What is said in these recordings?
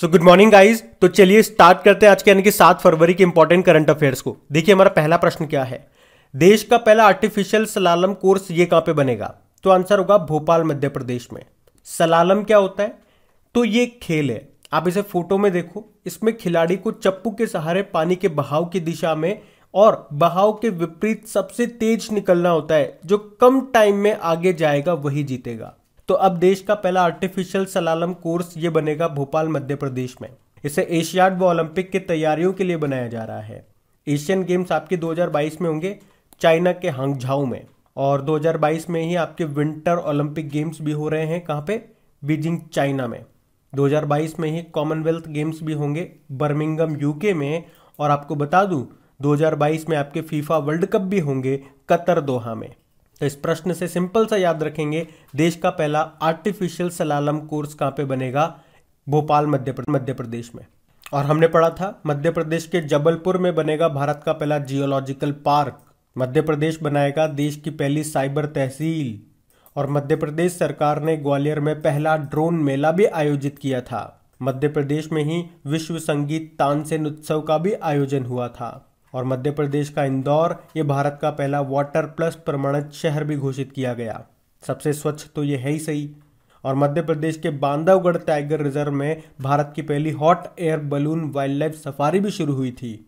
so good morning guys तो चलिए start करते हैं आज के यानी कि सात फरवरी के इंपॉर्टेंट करंट अफेयर्स को देखिए हमारा पहला प्रश्न क्या है देश का पहला आर्टिफिशियल सलालम कोर्स ये कहां पे बनेगा तो आंसर होगा भोपाल मध्य प्रदेश में सलालम क्या होता है तो ये खेल है आप इसे फोटो में देखो इसमें खिलाड़ी को चप्पू के सहारे पानी के बहाव की दिशा में और बहाव के विपरीत सबसे तेज निकलना होता है जो कम टाइम में आगे जाएगा वही जीतेगा तो अब देश का पहला आर्टिफिशियल सलालम कोर्स ये बनेगा भोपाल मध्य प्रदेश में इसे एशियाड व ओलंपिक की तैयारियों के लिए बनाया जा रहा है एशियन गेम्स आपके 2022 में होंगे चाइना के हांगझाऊ में और 2022 में ही आपके विंटर ओलंपिक गेम्स भी हो रहे हैं कहाँ पे बीजिंग चाइना में 2022 में ही कॉमनवेल्थ गेम्स भी होंगे बर्मिंगम यूके में और आपको बता दूं 2022 में आपके फीफा वर्ल्ड कप भी होंगे कतर दोहा में तो इस प्रश्न से सिंपल सा याद रखेंगे देश का पहला आर्टिफिशियल सलालम कोर्स कहाँ पे बनेगा भोपाल मध्य मध्य प्रदेश में और हमने पढ़ा था मध्य प्रदेश के जबलपुर में बनेगा भारत का पहला जियोलॉजिकल पार्क मध्य प्रदेश बनाएगा देश की पहली साइबर तहसील और मध्य प्रदेश सरकार ने ग्वालियर में पहला ड्रोन मेला भी आयोजित किया था मध्य प्रदेश में ही विश्व संगीत तानसेन उत्सव का भी आयोजन हुआ था और मध्य प्रदेश का इंदौर ये भारत का पहला वाटर प्लस प्रमाणित शहर भी घोषित किया गया सबसे स्वच्छ तो ये है ही सही और मध्य प्रदेश के बांधवगढ़ टाइगर रिजर्व में भारत की पहली hot air balloon wild life safari भी शुरू हुई थी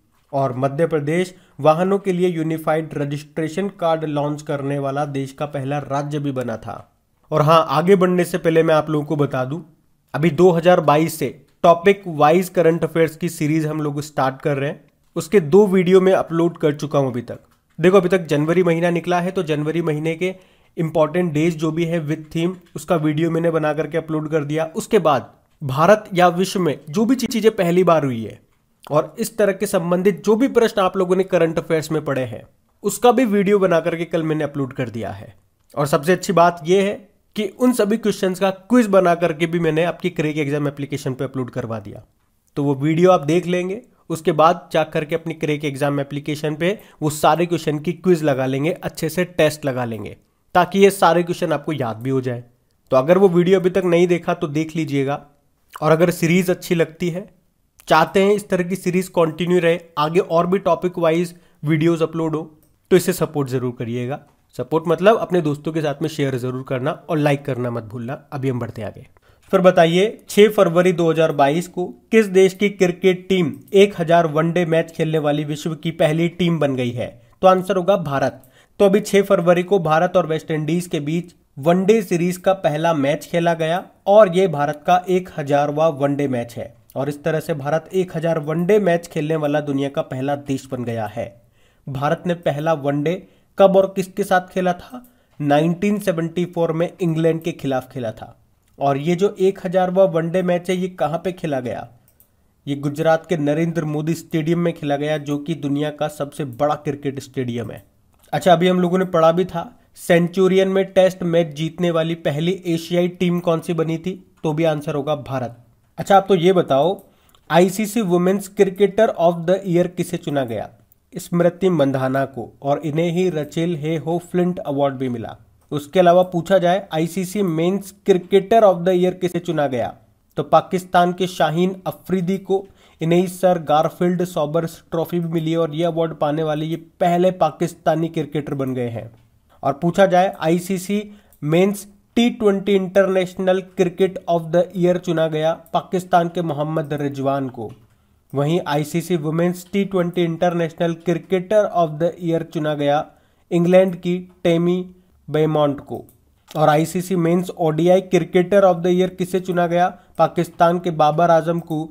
और मध्य प्रदेश वाहनों के लिए यूनिफाइड रजिस्ट्रेशन कार्ड लॉन्च करने वाला देश का पहला राज्य भी बना था और हाँ आगे बढ़ने से पहले मैं आप लोगों को बता दूं अभी 2022 से टॉपिक वाइज करंट अफेयर्स की सीरीज हम लोग स्टार्ट कर रहे हैं उसके दो वीडियो में अपलोड कर चुका हूं अभी तक देखो अभी तक जनवरी महीना निकला है तो जनवरी महीने के इंपॉर्टेंट डेज जो भी है विथ थीम उसका वीडियो मैंने बना करके अपलोड कर दिया उसके बाद भारत या विश्व में जो भी चीज़ें पहली बार हुई है और इस तरह के संबंधित जो भी प्रश्न आप लोगों ने करंट अफेयर्स में पढ़े हैं उसका भी वीडियो बना करके कल मैंने अपलोड कर दिया है और सबसे अच्छी बात यह है कि उन सभी क्वेश्चन का क्विज बना करके भी मैंने आपकी क्रेक एग्जाम एप्लीकेशन पर अपलोड करवा दिया तो वो वीडियो आप देख लेंगे उसके बाद चेक करके अपनी क्रेक एग्जाम एप्लीकेशन पे वो सारे क्वेश्चन की क्विज लगा लेंगे अच्छे से टेस्ट लगा लेंगे ताकि ये सारे क्वेश्चन आपको याद भी हो जाए तो अगर वो वीडियो अभी तक नहीं देखा तो देख लीजिएगा और अगर सीरीज़ अच्छी लगती है चाहते हैं इस तरह की सीरीज़ कंटिन्यू रहे आगे और भी टॉपिक वाइज वीडियोज अपलोड हो तो इसे सपोर्ट ज़रूर करिएगा सपोर्ट मतलब अपने दोस्तों के साथ में शेयर ज़रूर करना और लाइक करना मत भूलना अभी हम बढ़ते आगे फिर बताइए 6 फरवरी 2022 को किस देश की क्रिकेट टीम 1000 वनडे मैच खेलने वाली विश्व की पहली टीम बन गई है तो आंसर होगा भारत तो अभी 6 फरवरी को भारत और वेस्टइंडीज के बीच वनडे सीरीज का पहला मैच खेला गया और ये भारत का एक हजारवा वनडे मैच है और इस तरह से भारत हजार वनडे मैच खेलने वाला दुनिया का पहला देश बन गया है भारत ने पहला वनडे कब और किसके साथ खेला था 1974 में इंग्लैंड के खिलाफ खेला था और ये जो एक हज़ारवा वनडे मैच है ये कहाँ पे खेला गया ये गुजरात के नरेंद्र मोदी स्टेडियम में खेला गया जो कि दुनिया का सबसे बड़ा क्रिकेट स्टेडियम है अच्छा अभी हम लोगों ने पढ़ा भी था सेंचुरियन में टेस्ट मैच जीतने वाली पहली एशियाई टीम कौन सी बनी थी तो भी आंसर होगा भारत अच्छा आप तो ये बताओ ICC women's cricketer of the year किसे चुना गया स्मृति मंधाना को और इन्हें ही रचेल हे हो फ्लिंट अवार्ड भी मिला उसके अलावा पूछा जाए ICC men's cricketer of the year किसे चुना गया तो पाकिस्तान के शाहीन अफरीदी को इन्हें सर गारफील्ड सॉबर्स ट्रॉफी भी मिली और ये अवार्ड पाने वाले ये पहले पाकिस्तानी क्रिकेटर बन गए हैं और पूछा जाए ICC men's T twenty international cricket of the year चुना गया पाकिस्तान के मोहम्मद रिजवान को वहीं ICC women's T twenty international cricketer of the year चुना गया इंग्लैंड की टेमी बेमोंट को और ICC men's ODI cricketer of the year किसे चुना गया पाकिस्तान के बाबर आजम को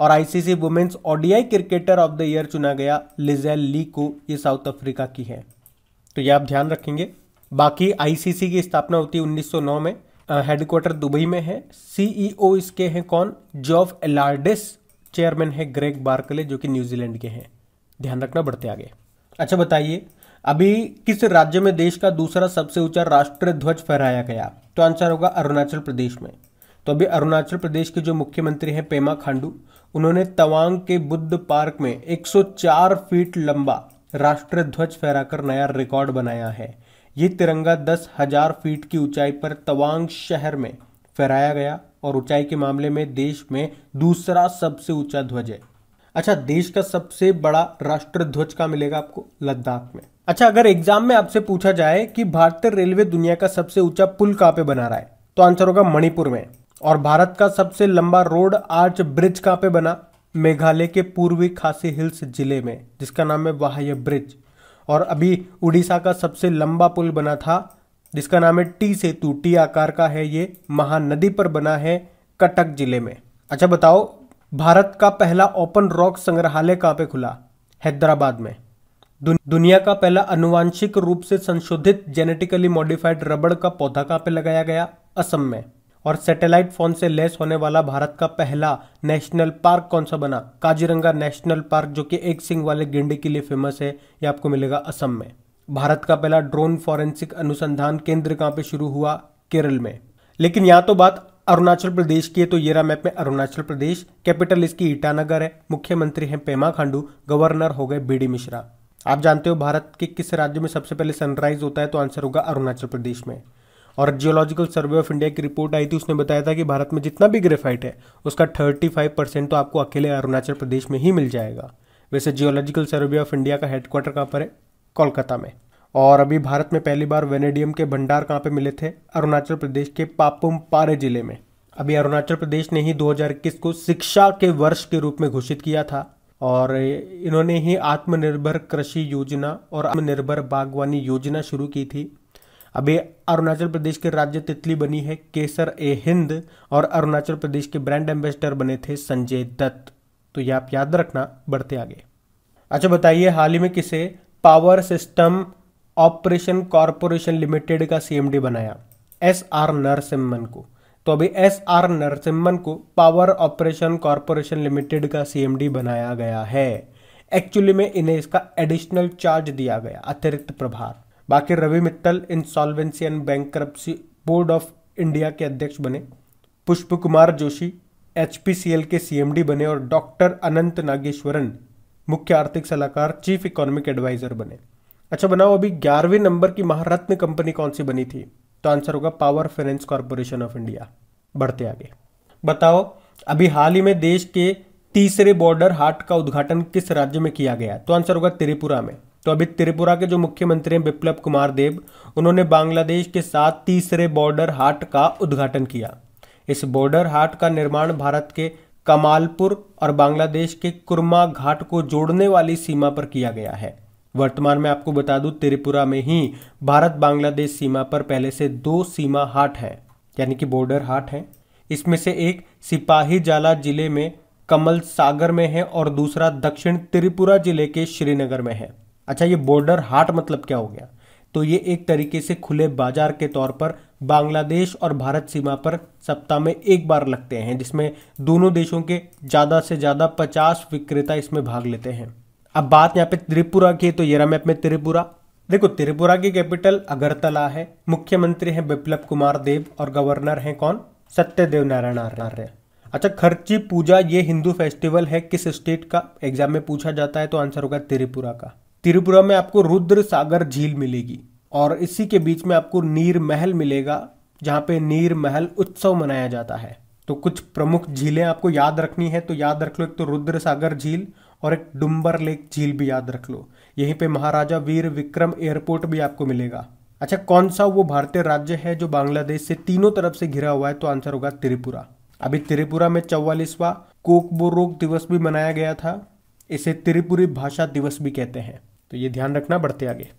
और ICC women's ODI cricketer of the year चुना गया लिजेल ली को ये साउथ अफ्रीका की है तो ये आप ध्यान रखेंगे बाकी आईसीसी की स्थापना होती है 1909 में हेडक्वार्टर दुबई में है सीईओ e इसके हैं कौन जॉफ एलार्डिस चेयरमैन है ग्रेग बार्कले जो कि न्यूजीलैंड के हैं ध्यान रखना बढ़ते आगे अच्छा बताइए अभी किस राज्य में देश का दूसरा सबसे ऊंचा राष्ट्रीय ध्वज फहराया गया तो आंसर होगा अरुणाचल प्रदेश में तो अभी अरुणाचल प्रदेश के जो मुख्यमंत्री हैं पेमा खांडू उन्होंने तवांग के बुद्ध पार्क में 104 फीट लंबा राष्ट्रीय ध्वज फहराकर नया रिकॉर्ड बनाया है ये तिरंगा दस हजार फीट की ऊंचाई पर तवांग शहर में फहराया गया और ऊंचाई के मामले में देश में दूसरा सबसे ऊंचा ध्वज है अच्छा देश का सबसे बड़ा राष्ट्रीय ध्वज का मिलेगा आपको लद्दाख में अच्छा अगर एग्जाम में आपसे पूछा जाए कि भारतीय रेलवे दुनिया का सबसे ऊंचा पुल कहाँ पे बना रहा है तो आंसर होगा मणिपुर में और भारत का सबसे लंबा रोड आर्च ब्रिज कहाँ पे बना मेघालय के पूर्वी खासी हिल्स जिले में जिसका नाम है वाह्य ब्रिज और अभी उड़ीसा का सबसे लंबा पुल बना था जिसका नाम है टी सेतु टी आकार का है ये महानदी पर बना है कटक जिले में अच्छा बताओ भारत का पहला ओपन रॉक संग्रहालय कहाँ पे खुला हैदराबाद में दुनिया का पहला अनुवांशिक रूप से संशोधित जेनेटिकली मॉडिफाइड रबड़ का पौधा कहाँ पे लगाया गया असम में और सैटेलाइट फोन से लेस होने वाला भारत का पहला नेशनल पार्क कौन सा बना काजीरंगा नेशनल पार्क जो कि एक सिंह वाले गेंडे के लिए फेमस है ये आपको मिलेगा असम में भारत का पहला ड्रोन फॉरेंसिक अनुसंधान केंद्र कहाँ पे शुरू हुआ केरल में लेकिन यहाँ तो बात अरुणाचल प्रदेश की है तो येरा मैप में अरुणाचल प्रदेश कैपिटल इसकी ईटानगर है मुख्यमंत्री है पेमा खांडू गवर्नर हो गए बी डी मिश्रा आप जानते हो भारत के किस राज्य में सबसे पहले सनराइज होता है तो आंसर होगा अरुणाचल प्रदेश में और जियोलॉजिकल सर्वे ऑफ इंडिया की रिपोर्ट आई थी उसने बताया था कि भारत में जितना भी ग्रेफाइट है उसका थर्टी फाइव परसेंट तो आपको अकेले अरुणाचल प्रदेश में ही मिल जाएगा वैसे जियोलॉजिकल सर्वे ऑफ इंडिया का हेडक्वार्टर कहाँ पर है कोलकाता में और अभी भारत में पहली बार वेनेडियम के भंडार कहाँ पर मिले थे अरुणाचल प्रदेश के पापुम पारे जिले में अभी अरुणाचल प्रदेश ने ही 2021 को शिक्षा के वर्ष के रूप में घोषित किया था और इन्होंने ही आत्मनिर्भर कृषि योजना और आत्मनिर्भर बागवानी योजना शुरू की थी अभी अरुणाचल प्रदेश के राज्य तितली बनी है केसर ए हिंद और अरुणाचल प्रदेश के ब्रांड एम्बेसडर बने थे संजय दत्त तो ये आप याद रखना बढ़ते आगे अच्छा बताइए हाल ही में किसे power system operation corporation limited का सीएमडी बनाया एस आर नरसिम्हन को तो अभी एस आर नरसिम्हन को पावर ऑपरेशन कॉरपोरेशन लिमिटेड का सीएमडी बनाया गया है एक्चुअली में इन्हें इसका एडिशनल चार्ज दिया गया अतिरिक्त प्रभार बाकी Ravi Mittal insolvency and bank board of India के अध्यक्ष बने पुष्प कुमार जोशी एच के सीएमडी बने और डॉक्टर अनंत नागेश्वरन मुख्य आर्थिक सलाहकार चीफ इकोनॉमिक एडवाइजर बने अच्छा बनाओ अभी ग्यारहवीं नंबर की महारत्न कंपनी कौन सी बनी थी तो आंसर होगा power finance corporation of India बढ़ते आगे बताओ अभी हाल ही में देश के तीसरे बॉर्डर हाट का उद्घाटन किस राज्य में किया गया तो आंसर होगा त्रिपुरा में तो अभी त्रिपुरा के जो मुख्यमंत्री हैं विप्लब कुमार देव उन्होंने बांग्लादेश के साथ तीसरे बॉर्डर हाट का उद्घाटन किया इस बॉर्डर हाट का निर्माण भारत के कमालपुर और बांग्लादेश के कुरमा घाट को जोड़ने वाली सीमा पर किया गया है वर्तमान में आपको बता दूं त्रिपुरा में ही भारत बांग्लादेश सीमा पर पहले से दो सीमा हाट हैं यानी कि बॉर्डर हाट हैं इसमें से एक सिपाही जाला जिले में कमल सागर में है और दूसरा दक्षिण त्रिपुरा जिले के श्रीनगर में है अच्छा ये बॉर्डर हाट मतलब क्या हो गया तो ये एक तरीके से खुले बाजार के तौर पर बांग्लादेश और भारत सीमा पर सप्ताह में एक बार लगते हैं जिसमें दोनों देशों के ज़्यादा से ज़्यादा पचास विक्रेता इसमें भाग लेते हैं अब बात यहाँ पे त्रिपुरा की तो येरा मैप में त्रिपुरा देखो त्रिपुरा की कैपिटल अगरतला है मुख्यमंत्री है बिप्लब कुमार देव और गवर्नर है कौन सत्यदेव नारायण आर्य अच्छा खर्ची पूजा ये हिंदू फेस्टिवल है किस स्टेट का एग्जाम में पूछा जाता है तो आंसर होगा त्रिपुरा का त्रिपुरा में आपको रुद्र सागर झील मिलेगी और इसी के बीच में आपको नीर महल मिलेगा जहाँ पे नीर महल उत्सव मनाया जाता है तो कुछ प्रमुख झीलें आपको याद रखनी है तो याद रख लो एक तो रुद्र सागर झील और एक डुम्बर लेक झील भी याद रख लो यहीं पे महाराजा वीर विक्रम एयरपोर्ट भी आपको मिलेगा अच्छा कौन सा वो भारतीय राज्य है जो बांग्लादेश से तीनों तरफ से घिरा हुआ है तो आंसर होगा त्रिपुरा अभी त्रिपुरा में चौवालीसवा कोकबोरोग दिवस भी मनाया गया था इसे त्रिपुरी भाषा दिवस भी कहते हैं तो ये ध्यान रखना बढ़ते आगे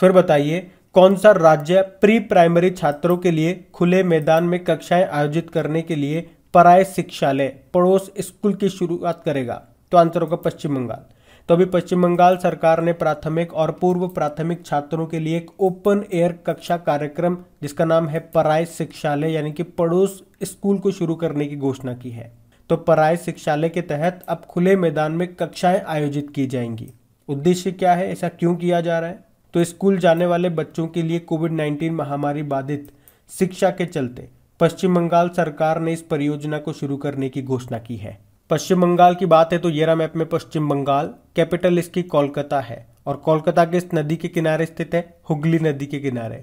फिर बताइए कौन सा राज्य प्री प्राइमरी छात्रों के लिए खुले मैदान में कक्षाएं आयोजित करने के लिए पराय शिक्षालय पड़ोस स्कूल की शुरुआत करेगा तो आंसर होगा पश्चिम बंगाल तो अभी पश्चिम बंगाल सरकार ने प्राथमिक और पूर्व प्राथमिक छात्रों के लिए एक ओपन एयर कक्षा कार्यक्रम जिसका नाम है पराय शिक्षालय यानी कि पड़ोस स्कूल को शुरू करने की घोषणा की है तो पराय शिक्षालय के तहत अब खुले मैदान में कक्षाएं आयोजित की जाएंगी उद्देश्य क्या है ऐसा क्यों किया जा रहा है तो स्कूल जाने वाले बच्चों के लिए कोविड नाइन्टीन महामारी बाधित शिक्षा के चलते पश्चिम बंगाल सरकार ने इस परियोजना को शुरू करने की घोषणा की है पश्चिम बंगाल की बात है तो येरा मैप में पश्चिम बंगाल कैपिटल इसकी कोलकाता है और कोलकाता के इस नदी के किनारे स्थित है हुगली नदी के किनारे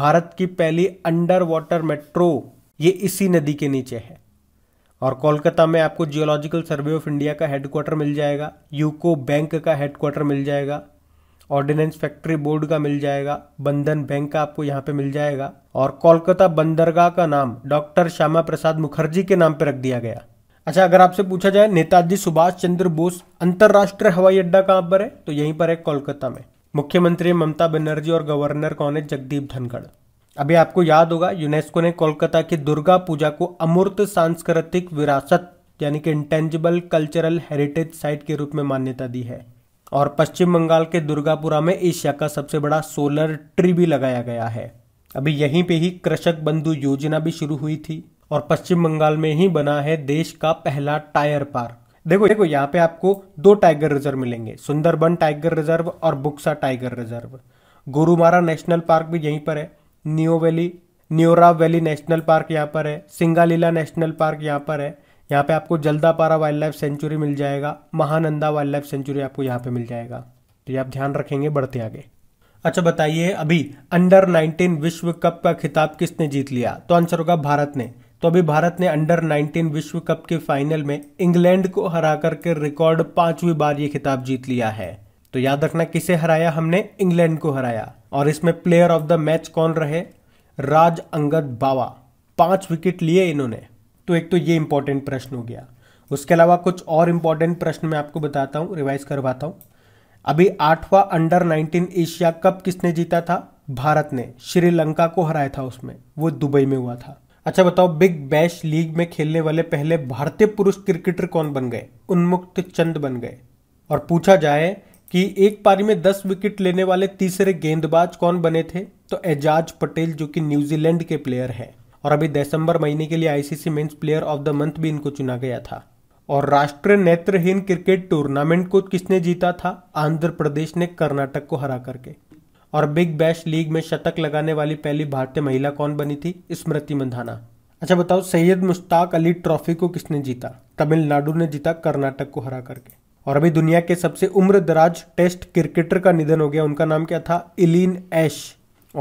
भारत की पहली अंडर वाटर मेट्रो ये इसी नदी के नीचे है और कोलकाता में आपको जियोलॉजिकल सर्वे ऑफ इंडिया का हेडक्वार्टर मिल जाएगा यूको बैंक का हेडक्वार्टर मिल जाएगा ऑर्डिनेंस फैक्ट्री बोर्ड का मिल जाएगा बंधन बैंक का आपको यहाँ पे मिल जाएगा और कोलकाता बंदरगाह का नाम डॉक्टर श्यामा प्रसाद मुखर्जी के नाम पर रख दिया गया अच्छा अगर आपसे पूछा जाए नेताजी सुभाष चंद्र बोस अंतर्राष्ट्रीय हवाई अड्डा कहाँ पर है तो यहीं पर है कोलकाता में मुख्यमंत्री ममता बनर्जी और गवर्नर कौन है जगदीप धनखड़ अभी आपको याद होगा यूनेस्को ने कोलकाता की दुर्गा पूजा को अमूर्त सांस्कृतिक विरासत यानी कि इंटेंजिबल कल्चरल हेरिटेज साइट के रूप में मान्यता दी है और पश्चिम बंगाल के दुर्गापुरा में एशिया का सबसे बड़ा सोलर ट्री भी लगाया गया है अभी यहीं पे ही कृषक बंधु योजना भी शुरू हुई थी और पश्चिम बंगाल में ही बना है देश का पहला टायर पार्क देखो देखो यहाँ पे आपको दो टाइगर रिजर्व मिलेंगे सुंदरबन टाइगर रिजर्व और Buxa tiger reserve Gorumara national park भी यहीं पर है Neo valley Neora valley national park यहाँ पर है सिंगालीला नेशनल पार्क यहाँ पर है यहाँ पे आपको जल्दापारा वाइल्ड लाइफ सेंचुरी मिल जाएगा महानंदा वाइल्ड लाइफ सेंचुरी आपको यहाँ पे मिल जाएगा तो ये आप ध्यान रखेंगे बढ़ते आगे अच्छा बताइए अभी अंडर 19 विश्व कप का खिताब किसने जीत लिया तो आंसर होगा भारत ने तो अभी भारत ने अंडर 19 विश्व कप के फाइनल में इंग्लैंड को हरा करके रिकॉर्ड पांचवी बार ये खिताब जीत लिया है तो याद रखना किसे हराया हमने इंग्लैंड को हराया और इसमें प्लेयर ऑफ द मैच कौन रहे राज अंगद बावा पांच विकेट लिए इन्होंने तो एक तो ये इंपॉर्टेंट प्रश्न हो गया उसके अलावा कुछ और इंपॉर्टेंट प्रश्न मैं आपको बताता हूँ रिवाइज करवाता हूँ अभी आठवां अंडर 19 एशिया कप किसने जीता था भारत ने श्रीलंका को हराया था उसमें वो दुबई में हुआ था अच्छा बताओ बिग बैश लीग में खेलने वाले पहले भारतीय पुरुष क्रिकेटर कौन बन गए उन्मुक्त चंद बन गए और पूछा जाए कि एक पारी में दस विकेट लेने वाले तीसरे गेंदबाज कौन बने थे तो एजाज पटेल जो कि न्यूजीलैंड के प्लेयर हैं और अभी दिसंबर महीने के लिए ICC men's player of the month भी इनको चुना गया था और राष्ट्रीय नेत्रहीन क्रिकेट टूर्नामेंट को किसने जीता था आंध्र प्रदेश ने कर्नाटक को हरा करके और बिग बैश लीग में शतक लगाने वाली पहली भारतीय महिला कौन बनी थी स्मृति मंधाना अच्छा बताओ सैयद मुश्ताक अली ट्रॉफी को किसने जीता तमिलनाडु ने जीता कर्नाटक को हरा करके और अभी दुनिया के सबसे उम्र दराज टेस्ट क्रिकेटर का निधन हो गया उनका नाम क्या था इलीन ऐश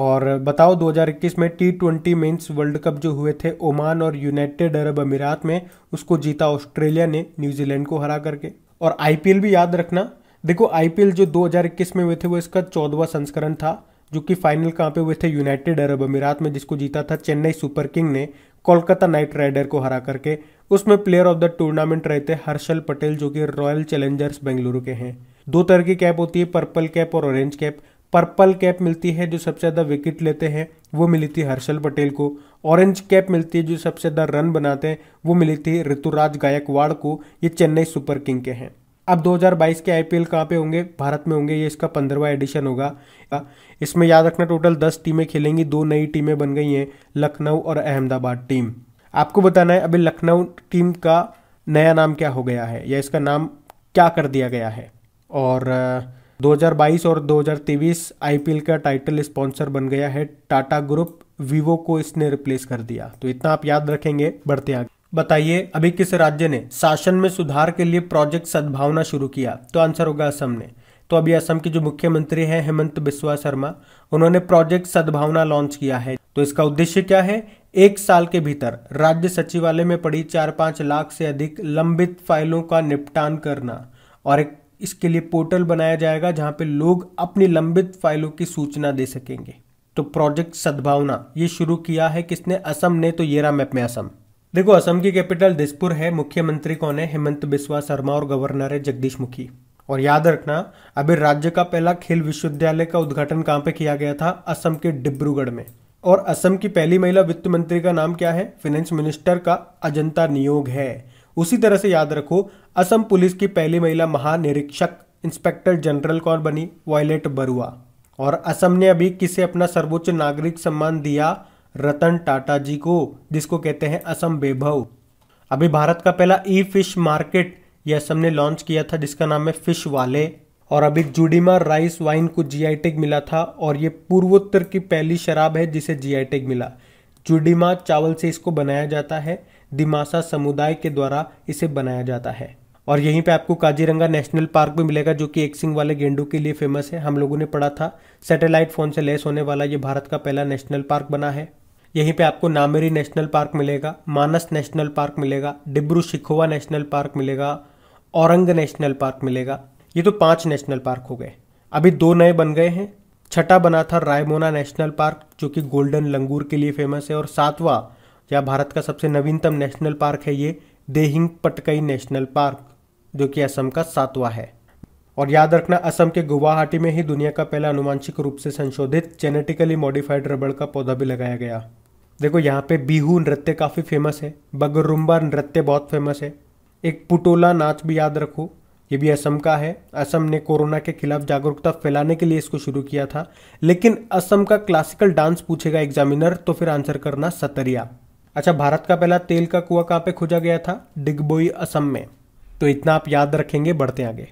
और बताओ 2021 में T twenty men's world cup जो हुए थे ओमान और यूनाइटेड अरब अमीरात में उसको जीता ऑस्ट्रेलिया ने न्यूजीलैंड को हरा करके और आईपीएल भी याद रखना देखो आईपीएल जो 2021 में हुए थे वो इसका चौदवा संस्करण था जो कि फाइनल कहाँ पे हुए थे यूनाइटेड अरब अमीरात में जिसको जीता था चेन्नई सुपर किंग ने कोलकाता नाइट राइडर को हरा करके उसमें प्लेयर ऑफ द टूर्नामेंट रहे थे हर्षल पटेल जो कि रॉयल चैलेंजर्स बेंगलुरु के हैं दो तरह की कैप होती है पर्पल कैप और ऑरेंज कैप पर्पल कैप मिलती है जो सबसे ज़्यादा विकेट लेते हैं वो मिली थी हर्षल पटेल को ऑरेंज कैप मिलती है जो सबसे ज़्यादा रन बनाते हैं वो मिली थी ऋतुराज गायकवाड़ को ये चेन्नई सुपर किंग के हैं अब 2022 के आईपीएल कहाँ पे होंगे भारत में होंगे ये इसका पंद्रहवा एडिशन होगा इसमें याद रखना टोटल दस टीमें खेलेंगी दो नई टीमें बन गई हैं लखनऊ और अहमदाबाद टीम आपको बताना है अभी लखनऊ टीम का नया नाम क्या हो गया है या इसका नाम क्या कर दिया गया है और 2022 और 2023 आईपीएल का टाइटल स्पॉन्सर बन गया है टाटा ग्रुप वीवो को इसने रिप्लेस कर दिया तो इतना आप याद रखेंगे बढ़ते आगे बताइए अभी किस राज्य ने शासन में सुधार के लिए प्रोजेक्ट सद्भावना शुरू किया तो आंसर होगा असम ने तो अभी असम के जो मुख्यमंत्री हैं हेमंत बिस्वा शर्मा उन्होंने प्रोजेक्ट सद्भावना लॉन्च किया है तो इसका उद्देश्य क्या है एक साल के भीतर राज्य सचिवालय में पड़ी चार पांच लाख से अधिक लंबित फाइलों का निपटान करना और एक इसके लिए पोर्टल बनाया जाएगा जहां पे लोग अपनी लंबित फाइलों की सूचना दे सकेंगे तो प्रोजेक्ट सद्भावना ये शुरू किया है किसने असम ने तो येरा मैप में असम देखो असम की कैपिटल दिसपुर है मुख्यमंत्री कौन है हेमंत बिस्वा शर्मा और गवर्नर है जगदीश मुखी और याद रखना अभी राज्य का पहला खेल विश्वविद्यालय का उद्घाटन कहां पे किया गया था असम के डिब्रूगढ़ में और असम की पहली महिला वित्त मंत्री का नाम क्या है फाइनेंस मिनिस्टर का अजंता नियोग है उसी तरह से याद रखो असम पुलिस की पहली महिला महानिरीक्षक इंस्पेक्टर जनरल कौन बनी वॉयलेट बरुआ और असम ने अभी किसे अपना सर्वोच्च नागरिक सम्मान दिया रतन टाटा जी को जिसको कहते हैं असम वैभव अभी भारत का पहला ई फिश मार्केट ये असम ने लॉन्च किया था जिसका नाम है फिश वाले और अभी जुडीमा राइस वाइन को जी टैग मिला था और ये पूर्वोत्तर की पहली शराब है जिसे जी टैग मिला जुडीमा चावल से इसको बनाया जाता है दिमासा समुदाय के द्वारा इसे बनाया जाता है और यहीं पे आपको काजीरंगा नेशनल पार्क भी मिलेगा जो कि एक सिंग वाले गेंडू के लिए फेमस है हम लोगों ने पढ़ा था सैटेलाइट फ़ोन से लेस होने वाला ये भारत का पहला नेशनल पार्क बना है यहीं पे आपको नामेरी नेशनल पार्क मिलेगा मानस नेशनल पार्क मिलेगा डिब्रू शिखोवा नेशनल पार्क मिलेगा औरंग नेशनल पार्क मिलेगा ये तो पांच नेशनल पार्क हो गए अभी दो नए बन गए हैं छठा बना था रायमोना नेशनल पार्क जो कि गोल्डन लंगूर के लिए फेमस है और सातवां या भारत का सबसे नवीनतम नेशनल पार्क है ये देहिंग पटकई नेशनल पार्क जो कि असम का सातवां है और याद रखना असम के गुवाहाटी में ही दुनिया का पहला अनुवांशिक रूप से संशोधित जेनेटिकली मॉडिफाइड रबड़ का पौधा भी लगाया गया देखो यहाँ पे बिहू नृत्य काफ़ी फेमस है बगरुम्बा नृत्य बहुत फेमस है एक पुटोला नाच भी याद रखो ये भी असम का है असम ने कोरोना के खिलाफ जागरूकता फैलाने के लिए इसको शुरू किया था लेकिन असम का क्लासिकल डांस पूछेगा एग्जामिनर तो फिर आंसर करना सतरिया अच्छा भारत का पहला तेल का कुआ कहाँ पे खोजा गया था डिगबोई असम में तो इतना आप याद रखेंगे बढ़ते आगे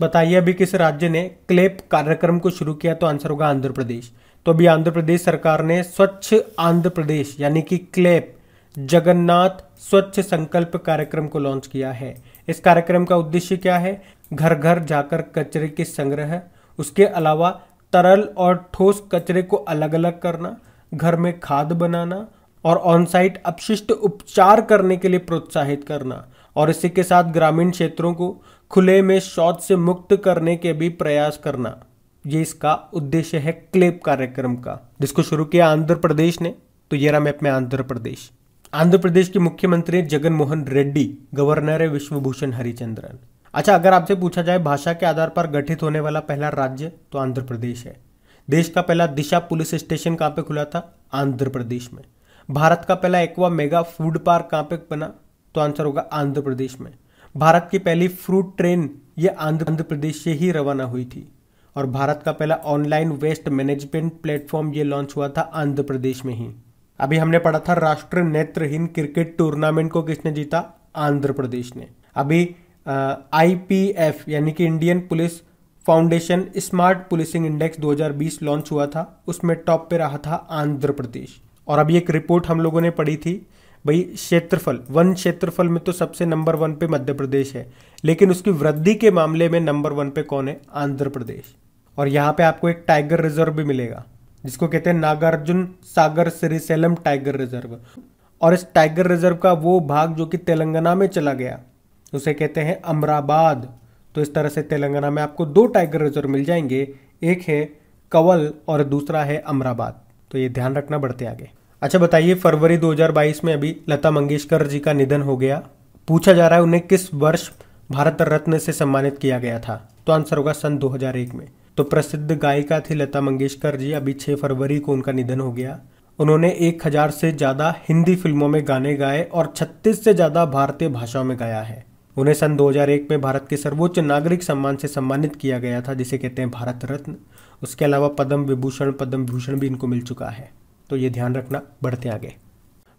बताइए अभी किस राज्य ने क्लेप कार्यक्रम को शुरू किया तो आंसर होगा आंध्र प्रदेश तो अभी आंध्र प्रदेश सरकार ने स्वच्छ आंध्र प्रदेश यानी कि क्लेप जगन्नाथ स्वच्छ संकल्प कार्यक्रम को लॉन्च किया है इस कार्यक्रम का उद्देश्य क्या है घर घर जाकर कचरे के संग्रह उसके अलावा तरल और ठोस कचरे को अलग अलग करना घर में खाद बनाना और ऑनसाइट अपशिष्ट उपचार करने के लिए प्रोत्साहित करना और इसी के साथ ग्रामीण क्षेत्रों को खुले में शौच से मुक्त करने के भी प्रयास करना ये इसका उद्देश्य है क्लेप कार्यक्रम का जिसको शुरू किया आंध्र प्रदेश ने तो ये मैप में आंध्र प्रदेश आंध्र प्रदेश के मुख्यमंत्री जगन मोहन रेड्डी गवर्नर है विश्वभूषण हरिचंद्रन अच्छा अगर आपसे पूछा जाए भाषा के आधार पर गठित होने वाला पहला राज्य तो आंध्र प्रदेश है देश का पहला दिशा पुलिस स्टेशन कहाँ पे खुला था आंध्र प्रदेश में भारत का पहला एक्वा मेगा फूड पार्क कहाँ पे बना तो आंसर होगा आंध्र प्रदेश में भारत की पहली फ्रूट ट्रेन ये आंध्र प्रदेश से ही रवाना हुई थी और भारत का पहला ऑनलाइन वेस्ट मैनेजमेंट प्लेटफॉर्म ये लॉन्च हुआ था आंध्र प्रदेश में ही अभी हमने पढ़ा था राष्ट्र नेत्रहीन क्रिकेट टूर्नामेंट को किसने जीता आंध्र प्रदेश ने अभी आईपीएफ यानी कि Indian police foundation smart policing index 2020 launch हुआ था उसमें टॉप पे रहा था आंध्र प्रदेश और अभी एक रिपोर्ट हम लोगों ने पढ़ी थी भाई क्षेत्रफल वन क्षेत्रफल में तो सबसे नंबर वन पे मध्य प्रदेश है लेकिन उसकी वृद्धि के मामले में नंबर वन पे कौन है आंध्र प्रदेश और यहाँ पे आपको एक टाइगर रिजर्व भी मिलेगा जिसको कहते हैं नागार्जुन सागर सिरिसेलम टाइगर रिजर्व और इस टाइगर रिजर्व का वो भाग जो कि तेलंगाना में चला गया उसे कहते हैं अमराबाद तो इस तरह से तेलंगाना में आपको दो टाइगर रिजर्व मिल जाएंगे एक है कवल और दूसरा है अमराबाद तो ये ध्यान रखना बढ़ते आगे अच्छा बताइए फरवरी 2022 में अभी लता मंगेशकर जी का निधन हो गया पूछा जा रहा है उन्हें किस वर्ष भारत रत्न से सम्मानित किया गया था तो आंसर होगा सन 2001 में तो प्रसिद्ध गायिका थी लता मंगेशकर जी अभी 6 फरवरी को उनका निधन हो गया उन्होंने एक हजार से ज़्यादा हिंदी फिल्मों में गाने गाए और 36 से ज़्यादा भारतीय भाषाओं में गाया है उन्हें सन 2001 में भारत के सर्वोच्च नागरिक सम्मान से सम्मानित किया गया था जिसे कहते हैं भारत रत्न उसके अलावा पद्म विभूषण पद्म भूषण भी इनको मिल चुका है तो ये ध्यान रखना बढ़ते आगे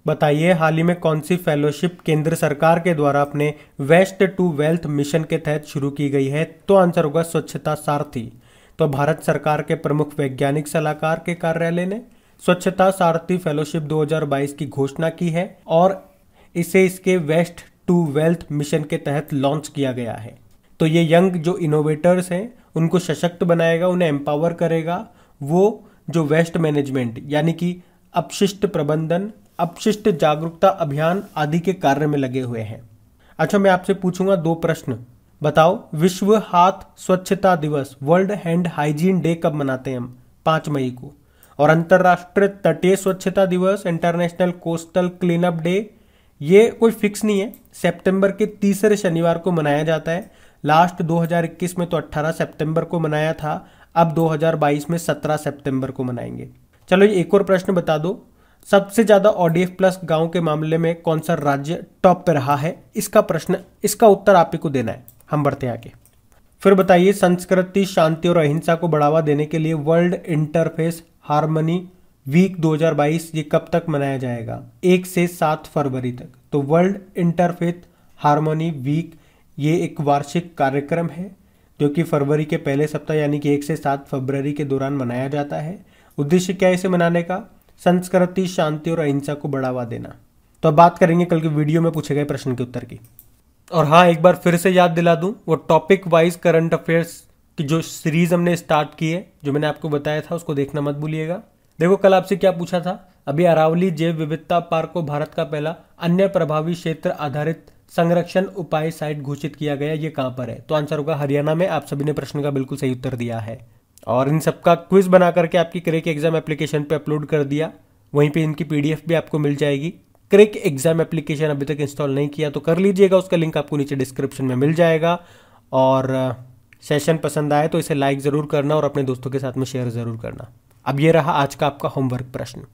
बताइए हाल ही में कौन सी फेलोशिप केंद्र सरकार के द्वारा अपने वेस्ट टू वेल्थ मिशन के तहत शुरू की गई है तो आंसर होगा स्वच्छता सारथी तो भारत सरकार के प्रमुख वैज्ञानिक सलाहकार के कार्यालय ने स्वच्छता सारथी फेलोशिप 2022 की घोषणा की है और इसे इसके वेस्ट टू वेल्थ मिशन के तहत लॉन्च किया गया है तो ये यंग जो इनोवेटर्स हैं उनको सशक्त बनाएगा उन्हें एम्पावर करेगा वो जो वेस्ट मैनेजमेंट यानी कि अपशिष्ट प्रबंधन अपशिष्ट जागरूकता अभियान आदि के कार्य में लगे हुए हैं अच्छा मैं आपसे पूछूंगा दो प्रश्न बताओ विश्व हाथ स्वच्छता दिवस वर्ल्ड हैंड हाइजीन डे कब मनाते हैं हम पांच मई को और अंतर्राष्ट्रीय तटीय स्वच्छता दिवस इंटरनेशनल कोस्टल क्लीनअप डे ये कोई फिक्स नहीं है सितंबर के तीसरे शनिवार को मनाया जाता है लास्ट 2021 में तो 18 सितंबर को मनाया था अब 2022 में 17 सितंबर को मनाएंगे चलो एक और प्रश्न बता दो सबसे ज़्यादा ओडीएफ प्लस गांव के मामले में कौन सा राज्य टॉप पर रहा है इसका प्रश्न इसका उत्तर आप ही को देना है हम बढ़ते आगे फिर बताइए संस्कृति शांति और अहिंसा को बढ़ावा देने के लिए वर्ल्ड इंटरफेस हारमनी वीक 2022 ये कब तक मनाया जाएगा एक से सात फरवरी तक तो वर्ल्ड इंटरफेथ हारमोनी वीक ये एक वार्षिक कार्यक्रम है जो कि फरवरी के पहले सप्ताह यानी कि एक से सात फरवरी के दौरान मनाया जाता है उद्देश्य क्या है इसे मनाने का संस्कृति शांति और अहिंसा को बढ़ावा देना तो अब बात करेंगे कल के वीडियो में पूछे गए प्रश्न के उत्तर की और हाँ एक बार फिर से याद दिला दूँ वो टॉपिक वाइज करंट अफेयर्स की जो सीरीज़ हमने स्टार्ट की है जो मैंने आपको बताया था उसको देखना मत भूलिएगा देखो कल आपसे क्या पूछा था अभी अरावली जैव विविधता पार्क को भारत का पहला अन्य प्रभावी क्षेत्र आधारित संरक्षण उपाय साइट घोषित किया गया ये कहाँ पर है तो आंसर होगा हरियाणा में आप सभी ने प्रश्न का बिल्कुल सही उत्तर दिया है और इन सबका क्विज बना करके आपकी क्रेक एग्जाम एप्लीकेशन पे अपलोड कर दिया वहीं पे इनकी पीडीएफ भी आपको मिल जाएगी क्रिक एग्जाम एप्लीकेशन अभी तक इंस्टॉल नहीं किया तो कर लीजिएगा उसका लिंक आपको नीचे डिस्क्रिप्शन में मिल जाएगा और सेशन पसंद आए तो इसे लाइक ज़रूर करना और अपने दोस्तों के साथ में शेयर ज़रूर करना अब ये रहा आज का आपका होमवर्क प्रश्न